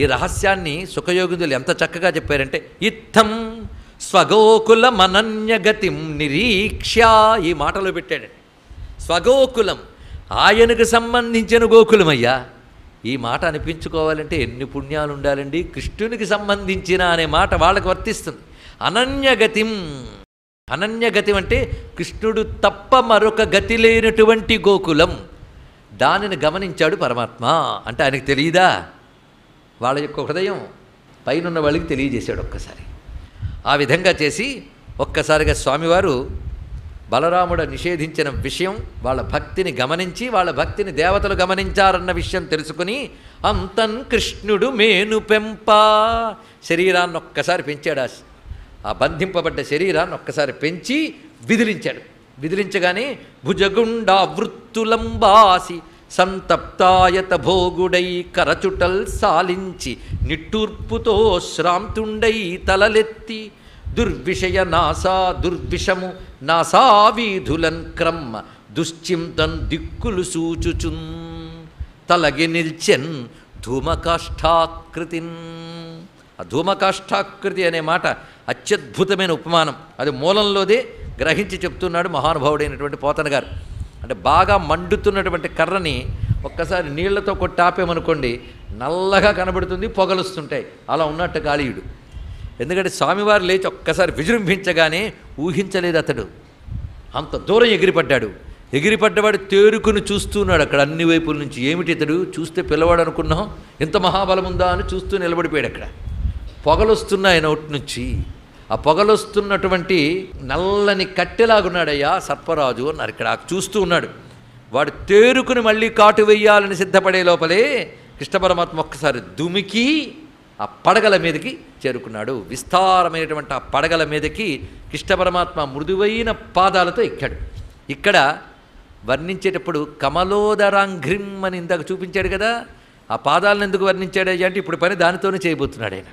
ఈ రహస్యాన్ని సుఖయోగిందులు ఎంత చక్కగా చెప్పారంటే ఇత్తం స్వగోకుల మనన్యగతిం నిరీక్ష ఈ మాటలో పెట్టాడు స్వగోకులం ఆయనకు సంబంధించిన గోకులమయ్యా ఈ మాట అనిపించుకోవాలంటే ఎన్ని పుణ్యాలు ఉండాలండి కృష్ణునికి సంబంధించిన అనే మాట వాళ్ళకు వర్తిస్తుంది అనన్యగతిం అనన్యగతి అంటే కృష్ణుడు తప్ప మరొక గతి లేనటువంటి గోకులం దానిని గమనించాడు పరమాత్మ అంటే ఆయనకు తెలియదా వాళ్ళ యొక్క హృదయం పైనున్న వాళ్ళకి తెలియజేశాడు ఒక్కసారి ఆ విధంగా చేసి ఒక్కసారిగా స్వామివారు బలరాముడు నిషేధించిన విషయం వాళ్ళ భక్తిని గమనించి వాళ్ళ భక్తిని దేవతలు గమనించారన్న విషయం తెలుసుకుని అంతన్ కృష్ణుడు మేను పెంప శరీరాన్ని ఒక్కసారి పెంచాడు ఆ బంధింపబడ్డ శరీరాన్ని ఒక్కసారి పెంచి విదిలించాడు విదిలించగానే భుజగుండా వృత్తులంబాసి సంతప్తాయత భోగుడై కరచుటల్ సాలించి నిట్టూర్పుతో శ్రాంతుండై తలలెత్తి దుర్విషయ నాసా దుర్విషము నాసావీధులన్ క్రమ్మ దుశ్చింతన్ దిక్కులు సూచుచున్ తలగి నిల్చెన్ ధూమకాష్ఠాకృతిన్ ఆ ధూమకాష్ఠాకృతి అనే మాట అత్యద్భుతమైన ఉపమానం అది మూలంలోదే గ్రహించి చెప్తున్నాడు మహానుభావుడైనటువంటి పోతన గారు అంటే బాగా మండుతున్నటువంటి కర్రని ఒక్కసారి నీళ్లతో కొట్టి ఆపేమనుకోండి నల్లగా కనబడుతుంది పొగలుస్తుంటాయి అలా ఉన్నట్టు గాలియుడు ఎందుకంటే స్వామివారు లేచి ఒక్కసారి విజృంభించగానే ఊహించలేదు అతడు అంత దూరం ఎగిరిపడ్డాడు ఎగిరిపడ్డవాడు తేరుకుని చూస్తున్నాడు అక్కడ అన్ని వైపుల నుంచి ఏమిటి ఇతడు చూస్తే పిల్లవాడు అనుకున్నాం ఇంత మహాబలం ఉందా అని చూస్తూ నిలబడిపోయాడు అక్కడ పొగలొస్తున్నాయి నోటి నుంచి ఆ పొగలొస్తున్నటువంటి నల్లని కట్టెలాగున్నాడయ్యా సర్పరాజు అన్నారు ఇక్కడ చూస్తూ ఉన్నాడు వాడు తేరుకుని మళ్ళీ కాటు వెయ్యాలని సిద్ధపడే లోపలే కృష్ణ పరమాత్మ ఒక్కసారి దుమికి ఆ పడగల మీదకి చేరుకున్నాడు విస్తారమైనటువంటి ఆ పడగల మీదకి కృష్ణ పరమాత్మ మృదువైన పాదాలతో ఎక్కాడు ఇక్కడ వర్ణించేటప్పుడు కమలోదరాంఘ్రిమ్ అని ఇందాక చూపించాడు కదా ఆ పాదాలను ఎందుకు వర్ణించాడు అంటే ఇప్పుడు పని దానితోనే చేయబోతున్నాడు ఆయన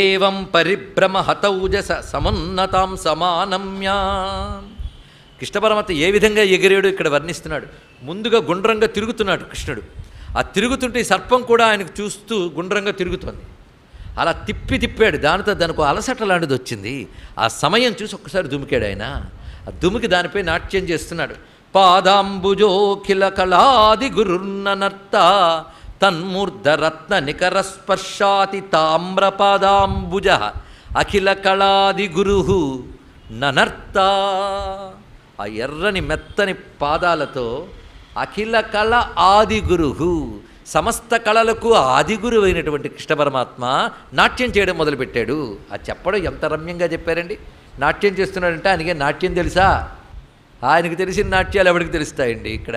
ఏం పరిభ్రమ హతౌజస సమున్నతాం సమానమ్యా కృష్ణ పరమాత్మ ఏ విధంగా ఎగిరాడు ఇక్కడ వర్ణిస్తున్నాడు ముందుగా గుండ్రంగా తిరుగుతున్నాడు కృష్ణుడు ఆ తిరుగుతుంటే సర్పం కూడా ఆయనకు చూస్తూ గుండ్రంగా తిరుగుతోంది అలా తిప్పి తిప్పాడు దానితో దానికి అలసట లాంటిది వచ్చింది ఆ సమయం చూసి ఒక్కసారి దుమికాడు ఆయన ఆ దుమికి దానిపై నాట్యం చేస్తున్నాడు పాదాంబుజోఖిల కళాది నర్త తన్మూర్ధరత్న నికరస్పర్శాతి తామ్రపాదాంబుజ అఖిల కళాది గురు ననర్త ఆ ఎర్రని మెత్తని పాదాలతో అఖిల కళ ఆది గురు సమస్త కళలకు ఆది అయినటువంటి కృష్ణ పరమాత్మ నాట్యం చేయడం మొదలుపెట్టాడు ఆ చెప్పడం ఎంత రమ్యంగా చెప్పారండి నాట్యం చేస్తున్నాడంటే ఆయనకే నాట్యం తెలుసా ఆయనకు తెలిసిన నాట్యాలు ఎవరికి తెలుస్తాయండి ఇక్కడ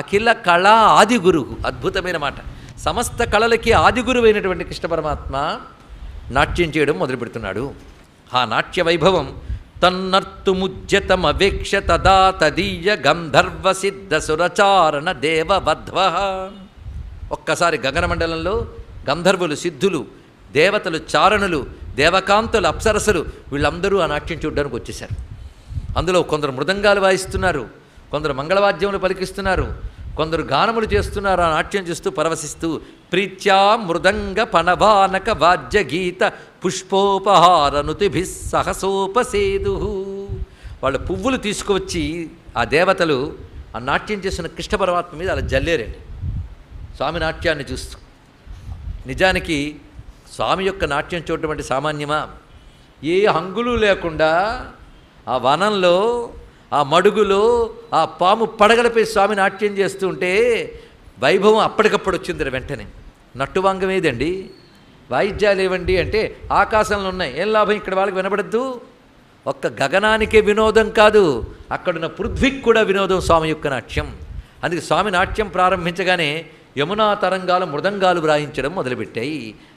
అఖిల కళ ఆది గురువు అద్భుతమైన మాట సమస్త కళలకి ఆదిగురువైనటువంటి కృష్ణ పరమాత్మ నాట్యం చేయడం మొదలు పెడుతున్నాడు ఆ నాట్య వైభవం తన్నర్తుముజ్జతమవేక్ష తదా తదీయ గంధర్వ సిద్ధ సురచారణ దేవవధ్వ ఒక్కసారి గగనమండలంలో గంధర్వులు సిద్ధులు దేవతలు చారణులు దేవకాంతులు అప్సరసులు వీళ్ళందరూ ఆ నాట్యం చూడడానికి వచ్చేశారు అందులో కొందరు మృదంగాలు వాయిస్తున్నారు కొందరు మంగళవాద్యములు పలికిస్తున్నారు కొందరు గానములు చేస్తున్నారు ఆ నాట్యం చేస్తూ పరవశిస్తూ ప్రీత్యా మృదంగ పనభానక వాద్య గీత పుష్పోపహారనుతిభి సహసోపసేదు వాళ్ళ పువ్వులు తీసుకువచ్చి ఆ దేవతలు ఆ నాట్యం చేసిన కృష్ణ పరమాత్మ మీద అలా జల్లేరండి స్వామి నాట్యాన్ని చూస్తూ నిజానికి స్వామి యొక్క నాట్యం చూడటం అంటే సామాన్యమా ఏ హంగులు లేకుండా ఆ వనంలో ఆ మడుగులో ఆ పాము పడగలపై స్వామి నాట్యం చేస్తూ ఉంటే వైభవం అప్పటికప్పుడు వచ్చింది వెంటనే నట్టువాంగం ఏదండి వాయిద్యాలు ఏవండి అంటే ఆకాశంలో ఉన్నాయి ఏం లాభం ఇక్కడ వాళ్ళకి వినబడద్దు ఒక్క గగనానికే వినోదం కాదు అక్కడున్న పృథ్వీ కూడా వినోదం స్వామి యొక్క నాట్యం అందుకే స్వామి నాట్యం ప్రారంభించగానే యమునా తరంగాలు మృదంగాలు వ్రాయించడం మొదలుపెట్టాయి